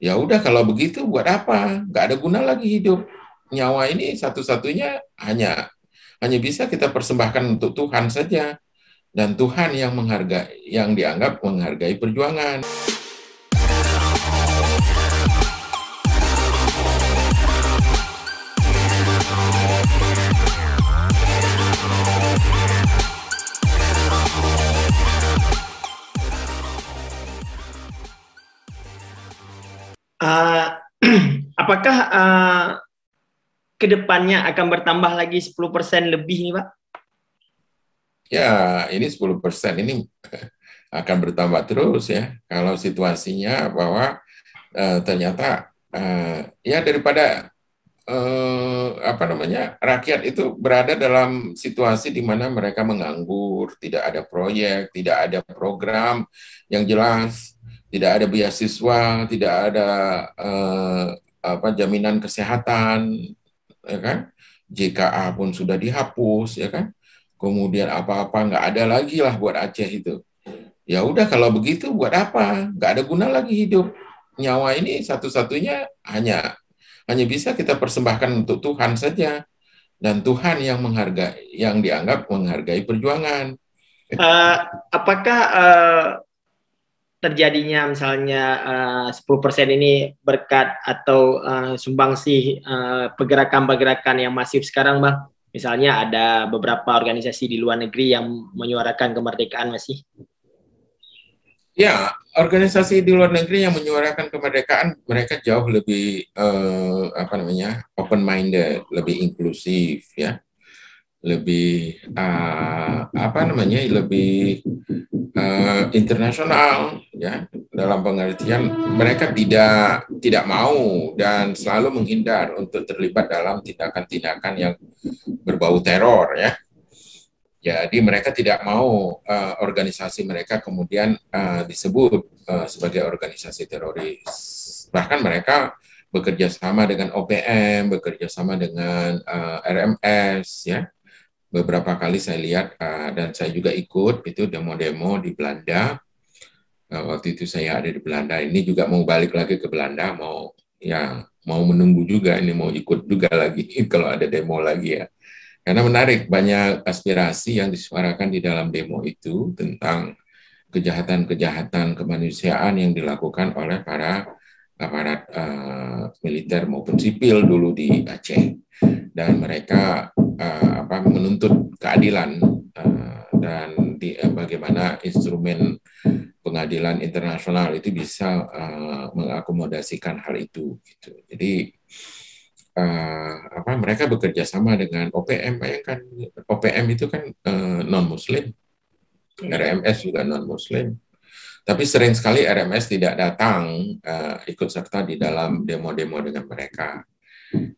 Ya udah kalau begitu buat apa? Gak ada guna lagi hidup. Nyawa ini satu-satunya hanya hanya bisa kita persembahkan untuk Tuhan saja. Dan Tuhan yang menghargai yang dianggap menghargai perjuangan. Eh, apakah uh, eh, kedepannya akan bertambah lagi 10% lebih nih Pak? Ya, ini 10% ini akan bertambah terus ya. Kalau situasinya bahwa uh, ternyata uh, ya daripada uh, apa namanya rakyat itu berada dalam situasi di mana mereka menganggur, tidak ada proyek, tidak ada program yang jelas, tidak ada beasiswa, tidak ada eh, apa jaminan kesehatan, ya kan? JKA pun sudah dihapus, ya kan? Kemudian apa-apa nggak ada lagi lah buat Aceh itu. Ya udah kalau begitu buat apa? Nggak ada guna lagi hidup. Nyawa ini satu-satunya hanya hanya bisa kita persembahkan untuk Tuhan saja dan Tuhan yang menghargai yang dianggap menghargai perjuangan. Uh, apakah uh, terjadinya misalnya eh, uh, 10% ini berkat atau uh, eh, sumbangsi uh, eh, pergerakan-pergerakan yang masif sekarang Bang? Misalnya ada beberapa organisasi di luar negeri yang menyuarakan kemerdekaan masih? Ya, organisasi di luar negeri yang menyuarakan kemerdekaan mereka jauh lebih uh, apa namanya open minded, lebih inklusif ya lebih uh, apa namanya lebih uh, internasional ya dalam pengertian mereka tidak tidak mau dan selalu menghindar untuk terlibat dalam tindakan-tindakan yang berbau teror ya jadi mereka tidak mau uh, organisasi mereka kemudian uh, disebut uh, sebagai organisasi teroris bahkan mereka bekerja sama dengan OPM bekerja sama dengan uh, RMS ya beberapa kali saya lihat uh, dan saya juga ikut itu demo-demo di Belanda. Uh, waktu itu saya ada di Belanda. Ini juga mau balik lagi ke Belanda, mau ya mau menunggu juga ini mau ikut juga lagi kalau ada demo lagi ya. Karena menarik banyak aspirasi yang disuarakan di dalam demo itu tentang kejahatan-kejahatan kemanusiaan yang dilakukan oleh para aparat uh, militer maupun sipil dulu di Aceh dan mereka uh, apa menuntut keadilan uh, dan di, uh, bagaimana instrumen pengadilan internasional itu bisa uh, mengakomodasikan hal itu gitu. Jadi uh, apa mereka bekerja sama dengan OPM bayangkan OPM itu kan uh, non muslim iya. RMS juga non muslim tapi sering sekali RMS tidak datang uh, ikut serta di dalam demo-demo dengan mereka.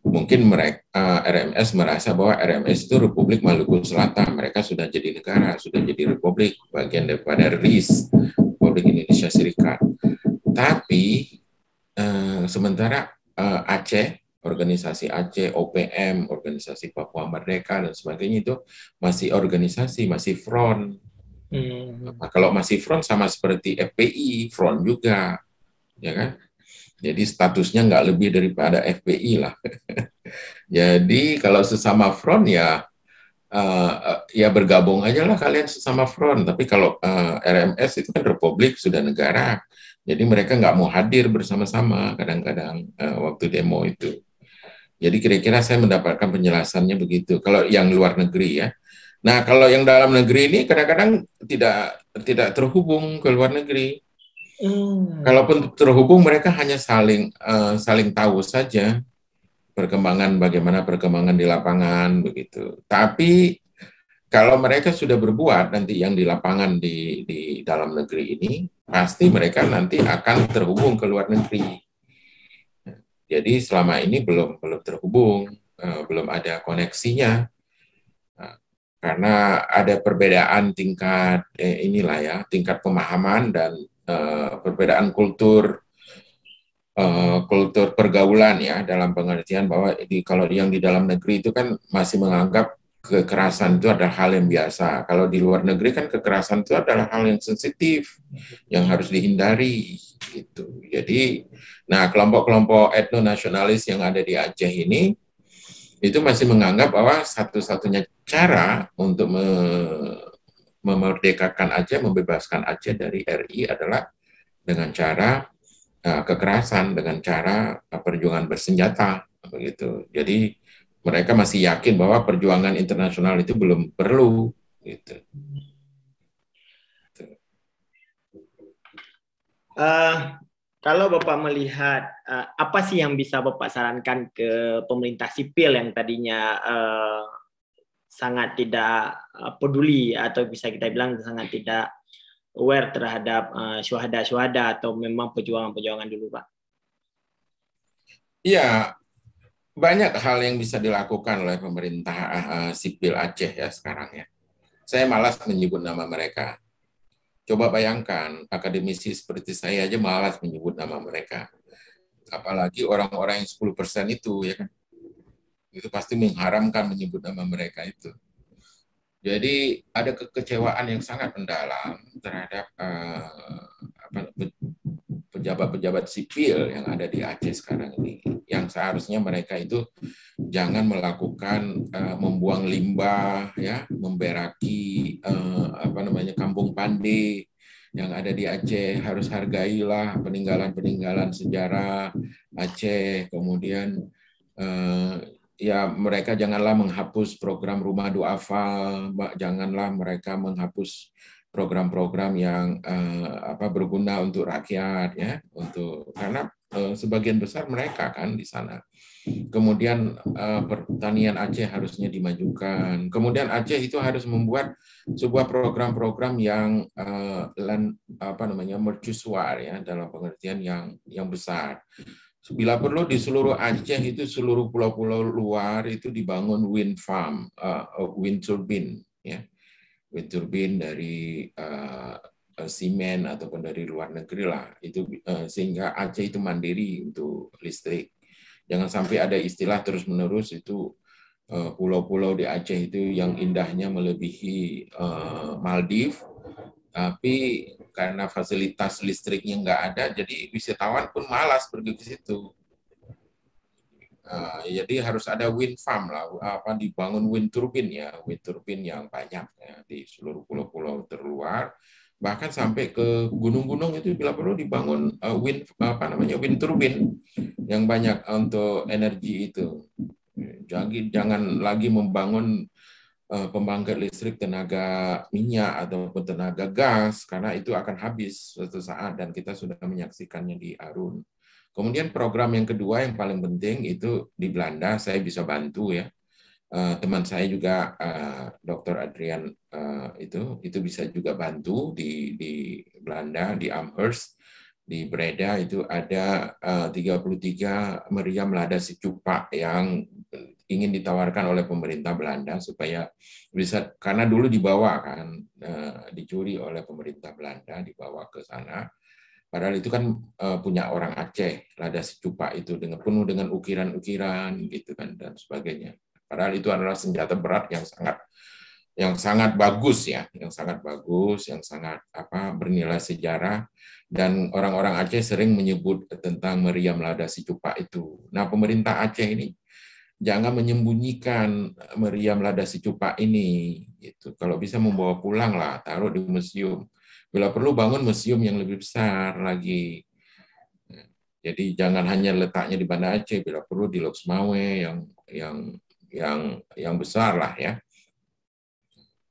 Mungkin mereka uh, eh, RMS merasa bahwa RMS itu Republik Maluku Selatan, mereka sudah jadi negara, sudah jadi republik, bagian daripada RIS, Republik Indonesia Serikat. Tapi uh, sementara uh, Aceh organisasi Aceh, OPM, organisasi Papua Merdeka dan sebagainya itu masih organisasi, masih front Hmm. Nah, kalau masih front sama seperti FPI, front juga, ya kan? Jadi statusnya nggak lebih daripada FPI lah. Jadi kalau sesama front ya uh, ya bergabung aja lah kalian sesama front. Tapi kalau uh, eh, RMS itu kan republik sudah negara, jadi mereka nggak mau hadir bersama-sama kadang-kadang uh, waktu demo itu. Jadi kira-kira saya mendapatkan penjelasannya begitu. Kalau yang luar negeri ya, Nah, kalau yang dalam negeri ini kadang-kadang tidak tidak terhubung ke luar negeri. Hmm. Kalaupun terhubung, mereka hanya saling uh, saling tahu saja perkembangan bagaimana perkembangan di lapangan begitu. Tapi kalau mereka sudah berbuat nanti yang di lapangan di di dalam negeri ini, pasti mereka nanti akan terhubung ke luar negeri. Jadi selama ini belum belum terhubung, uh, belum ada koneksinya karena ada perbedaan tingkat eh, inilah ya tingkat pemahaman dan eh, perbedaan kultur eh, kultur pergaulan ya dalam pengertian bahwa di, kalau yang di dalam negeri itu kan masih menganggap kekerasan itu adalah hal yang biasa kalau di luar negeri kan kekerasan itu adalah hal yang sensitif yang harus dihindari gitu jadi nah kelompok-kelompok etno nasionalis yang ada di Aceh ini itu masih menganggap bahwa satu-satunya cara untuk me memerdekakan Aceh, membebaskan Aceh dari RI adalah dengan cara uh, kekerasan, dengan cara perjuangan bersenjata, begitu. Jadi mereka masih yakin bahwa perjuangan internasional itu belum perlu, gitu. Uh, kalau Bapak melihat uh, apa sih yang bisa Bapak sarankan ke pemerintah sipil yang tadinya uh, sangat tidak eh, peduli atau bisa kita bilang sangat tidak aware terhadap uh, syuhada-syuhada atau memang perjuangan pejuangan dulu, Pak? Iya, banyak hal yang bisa dilakukan oleh pemerintah uh, sipil Aceh ya sekarang ya. Saya malas menyebut nama mereka. Coba bayangkan, akademisi seperti saya aja malas menyebut nama mereka. Apalagi orang-orang yang 10% itu, ya kan? Itu pasti mengharamkan menyebut nama mereka itu. Jadi ada kekecewaan yang sangat mendalam terhadap eh, pejabat pejabat-pejabat sipil yang ada di Aceh sekarang ini, yang seharusnya mereka itu jangan melakukan uh, membuang limbah, ya, memberaki uh, eh, apa namanya Andi yang ada di Aceh harus hargailah peninggalan-peninggalan sejarah Aceh kemudian eh, ya mereka janganlah menghapus program rumah duafa janganlah mereka menghapus program-program yang eh, apa berguna untuk rakyat ya untuk karena Eh, sebagian besar mereka kan di sana. Kemudian eh, pertanian Aceh harusnya dimajukan. Kemudian Aceh itu harus membuat sebuah program-program yang eh, apa namanya mercusuar ya dalam pengertian yang yang besar. Bila perlu di seluruh Aceh itu seluruh pulau-pulau luar itu dibangun wind farm, wind turbine ya wind turbine dari Eh, Semen ataupun dari luar negeri lah itu eh, sehingga Aceh itu mandiri untuk listrik jangan sampai ada istilah terus menerus itu eh, pulau-pulau di Aceh itu yang indahnya melebihi Maldives tapi karena fasilitas listriknya nggak ada jadi wisatawan pun malas pergi ke situ Uh, jadi harus ada wind farm lah, apa dibangun wind turbin ya, wind turbin yang banyak ya, di seluruh pulau-pulau terluar, bahkan sampai ke gunung-gunung itu bila perlu dibangun uh, wind apa namanya wind turbin yang banyak untuk energi itu. Jadi jangan lagi membangun uh, pembangkit listrik tenaga minyak ataupun tenaga gas karena itu akan habis suatu saat dan kita sudah menyaksikannya di Arun. Kemudian program yang kedua yang paling penting itu di Belanda saya bisa bantu ya. Eh, teman saya juga uh, eh, Dr. Adrian eh, itu itu bisa juga bantu di di Belanda di Amherst di Breda itu ada uh, 33 meriam lada secupa yang ingin ditawarkan oleh pemerintah Belanda supaya bisa karena dulu dibawa kan dicuri oleh pemerintah Belanda dibawa ke sana Padahal itu kan eh, punya orang Aceh, lada secupa itu dengan penuh dengan ukiran-ukiran gitu kan dan sebagainya. Padahal itu adalah senjata berat yang sangat yang sangat bagus ya, yang sangat bagus, yang sangat apa bernilai sejarah dan orang-orang Aceh sering menyebut tentang meriam lada secupa itu. Nah, pemerintah Aceh ini jangan menyembunyikan eh, meriam lada si cupa ini. Gitu. Kalau bisa membawa pulang lah, taruh di museum. Bila perlu bangun museum yang lebih besar lagi. Jadi jangan hanya letaknya di Banda Aceh, bila perlu di Loksmawe yang yang yang yang besar lah ya.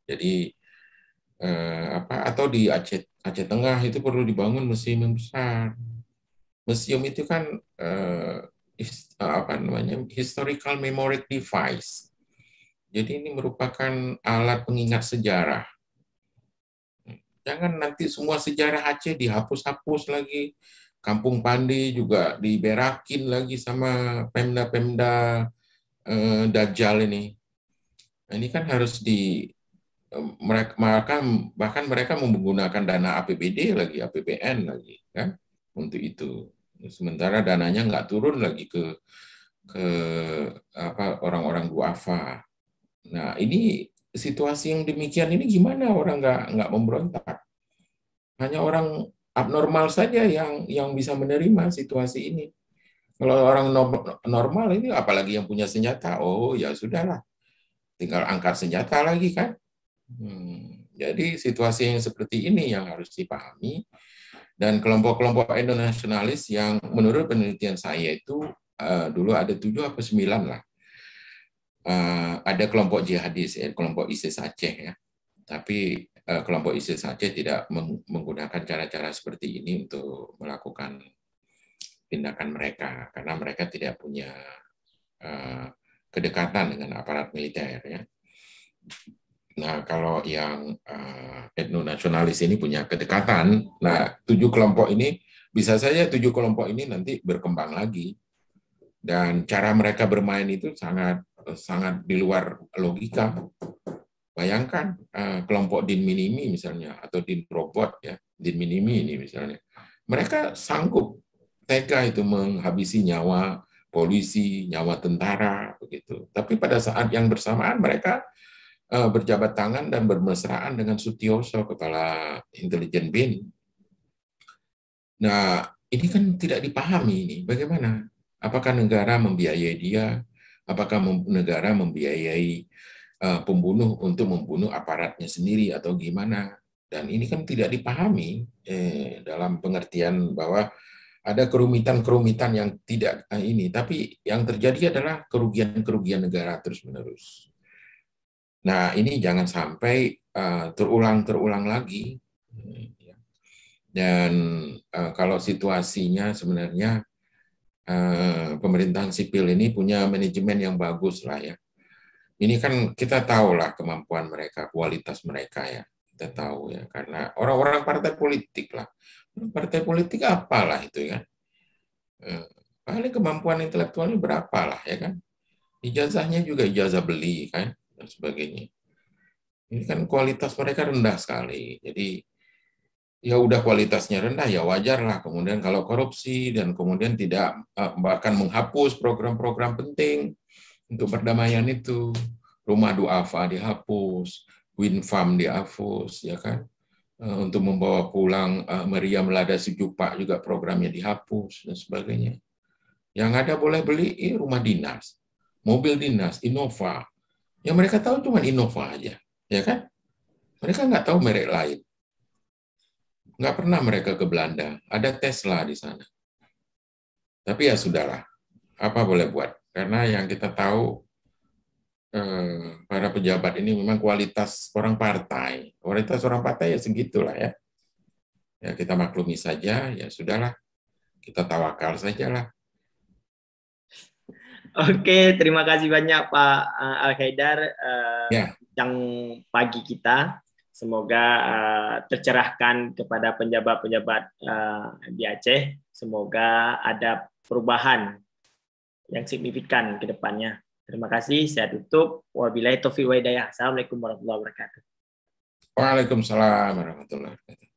Jadi eh, apa atau di Aceh Aceh Tengah itu perlu dibangun museum yang besar. Museum itu kan eh, Eh, apa namanya historical memory device. Jadi ini merupakan alat pengingat sejarah. Jangan nanti semua sejarah Aceh dihapus-hapus lagi. Kampung Pandi juga diberakin lagi sama pemda-pemda eh, Dajjal ini. Nah, ini kan harus di eh, mereka bahkan mereka menggunakan dana APBD lagi, APBN lagi kan untuk itu. Sementara dananya nggak turun lagi ke ke apa orang-orang duafa. Nah ini situasi yang demikian ini gimana orang nggak nggak memberontak? Hanya orang abnormal saja yang yang bisa menerima situasi ini. Kalau orang normal ini apalagi yang punya senjata, oh ya sudahlah, tinggal angkat senjata lagi kan. Hmm. Jadi situasi yang seperti ini yang harus dipahami dan kelompok-kelompok internasionalis yang menurut penelitian saya itu uh, dulu ada tujuh apa sembilan lah. Uh, ada kelompok jihadis, ya, kelompok ISIS Aceh ya. Tapi uh, kelompok ISIS Aceh tidak menggunakan cara-cara seperti ini untuk melakukan tindakan mereka karena mereka tidak punya uh, kedekatan dengan aparat militer ya. Nah, kalau yang uh, etnonasionalis ini punya kedekatan, nah tujuh kelompok ini bisa saja tujuh kelompok ini nanti berkembang lagi dan cara mereka bermain itu sangat sangat di luar logika. Bayangkan uh, kelompok din minimi misalnya atau din robot ya, din minimi ini misalnya. Mereka sanggup tega itu menghabisi nyawa polisi, nyawa tentara begitu. Tapi pada saat yang bersamaan mereka Eh, berjabat tangan dan bermesraan dengan Sutioso, kepala intelijen BIN. Nah, ini kan tidak dipahami ini. Bagaimana? Apakah negara membiayai dia? Apakah negara membiayai eh, pembunuh untuk membunuh aparatnya sendiri atau gimana? Dan ini kan tidak dipahami eh, dalam pengertian bahwa ada kerumitan-kerumitan yang tidak eh, ini, tapi yang terjadi adalah kerugian-kerugian negara terus-menerus. Nah, ini jangan sampai terulang eh, terulang-terulang lagi. Dan uh, kalau situasinya sebenarnya uh, pemerintahan sipil ini punya manajemen yang bagus lah ya. Ini kan kita tahu lah kemampuan mereka, kualitas mereka ya. Kita tahu ya, karena orang-orang partai politik lah. Partai politik apalah itu ya. paling kemampuan intelektualnya berapa lah ya kan. Ijazahnya juga ijazah beli kan dan sebagainya. Ini kan kualitas mereka rendah sekali. Jadi ya udah kualitasnya rendah ya wajarlah kemudian kalau korupsi dan kemudian tidak eh, bahkan menghapus program-program penting untuk perdamaian itu rumah duafa dihapus wind farm dihapus ya kan eh, untuk membawa pulang eh, meriam lada sejupa juga programnya dihapus dan sebagainya yang ada boleh beli rumah dinas mobil dinas Innova yang mereka tahu cuma Innova aja, ya kan? Mereka nggak tahu merek lain. Nggak pernah mereka ke Belanda. Ada Tesla di sana. Tapi ya sudahlah, apa boleh buat. Karena yang kita tahu eh, para pejabat ini memang kualitas orang partai. Kualitas orang partai ya segitulah ya. Ya kita maklumi saja, ya sudahlah. Kita tawakal sajalah Oke, terima kasih banyak Pak eh, Al Haidar uh, yeah. yang pagi kita. Semoga uh, tercerahkan kepada penjabat-penjabat uh, di Aceh. Semoga ada perubahan yang signifikan ke depannya. Terima kasih. Saya tutup. Wabillahi taufiq wa hidayah. Assalamualaikum warahmatullahi wabarakatuh. Waalaikumsalam warahmatullahi wabarakatuh.